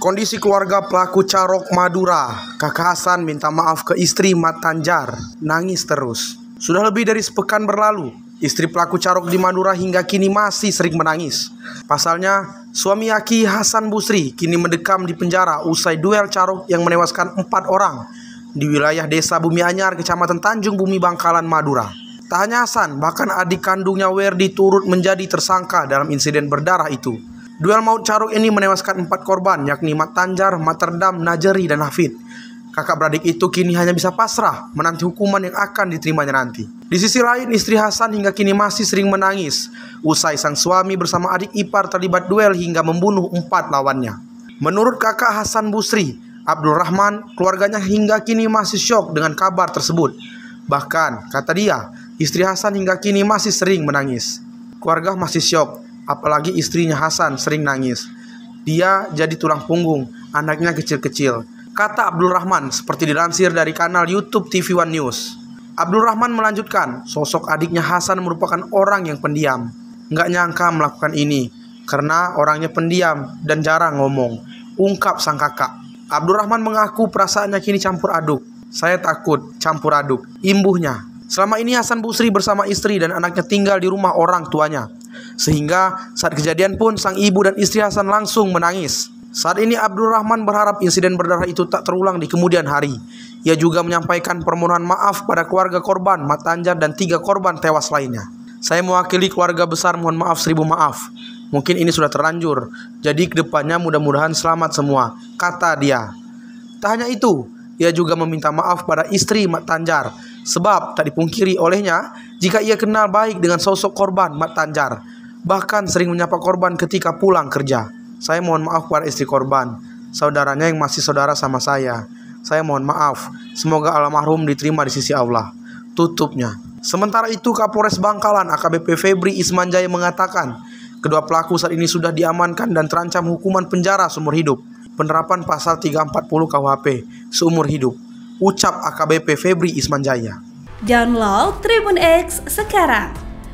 Kondisi keluarga pelaku Carok Madura, kakak Hasan minta maaf ke istri Mat Tanjar, nangis terus. Sudah lebih dari sepekan berlalu, istri pelaku Carok di Madura hingga kini masih sering menangis. Pasalnya, suami Aki Hasan Busri kini mendekam di penjara usai duel Carok yang menewaskan empat orang di wilayah desa Bumi Anyar, kecamatan Tanjung Bumi Bangkalan, Madura. Tak hanya Hasan, bahkan adik kandungnya Werdi turut menjadi tersangka dalam insiden berdarah itu. Duel maut Caruk ini menewaskan empat korban yakni Mat Tanjar, Materdam, Najeri, dan Hafid. Kakak beradik itu kini hanya bisa pasrah menanti hukuman yang akan diterimanya nanti. Di sisi lain, istri Hasan hingga kini masih sering menangis. Usai sang suami bersama adik ipar terlibat duel hingga membunuh empat lawannya. Menurut kakak Hasan Busri, Abdul Rahman, keluarganya hingga kini masih syok dengan kabar tersebut. Bahkan, kata dia, istri Hasan hingga kini masih sering menangis. Keluarga masih syok apalagi istrinya Hasan sering nangis. Dia jadi tulang punggung, anaknya kecil-kecil. Kata Abdul Rahman seperti dilansir dari kanal YouTube TV One News. Abdul Rahman melanjutkan, sosok adiknya Hasan merupakan orang yang pendiam. Nggak nyangka melakukan ini, karena orangnya pendiam dan jarang ngomong. Ungkap sang kakak. Abdul Rahman mengaku perasaannya kini campur aduk. Saya takut campur aduk. Imbuhnya. Selama ini Hasan Busri bersama istri dan anaknya tinggal di rumah orang tuanya. Sehingga saat kejadian pun sang ibu dan istri Hasan langsung menangis. Saat ini Abdul Rahman berharap insiden berdarah itu tak terulang di kemudian hari. Ia juga menyampaikan permohonan maaf pada keluarga korban, Matanjar dan tiga korban tewas lainnya. Saya mewakili keluarga besar mohon maaf seribu maaf. Mungkin ini sudah terlanjur. Jadi kedepannya mudah-mudahan selamat semua, kata dia. Tak hanya itu, ia juga meminta maaf pada istri Mat Tanjar. Sebab tak dipungkiri olehnya jika ia kenal baik dengan sosok korban Mat Tanjar bahkan sering menyapa korban ketika pulang kerja. Saya mohon maaf kepada istri korban, saudaranya yang masih saudara sama saya. Saya mohon maaf, semoga almarhum diterima di sisi Allah. Tutupnya. Sementara itu Kapolres Bangkalan AKBP Febri Ismanjaya mengatakan, kedua pelaku saat ini sudah diamankan dan terancam hukuman penjara seumur hidup. Penerapan pasal 340 KUHP seumur hidup. Ucap AKBP Febri Ismanjaya. Download Tribun X sekarang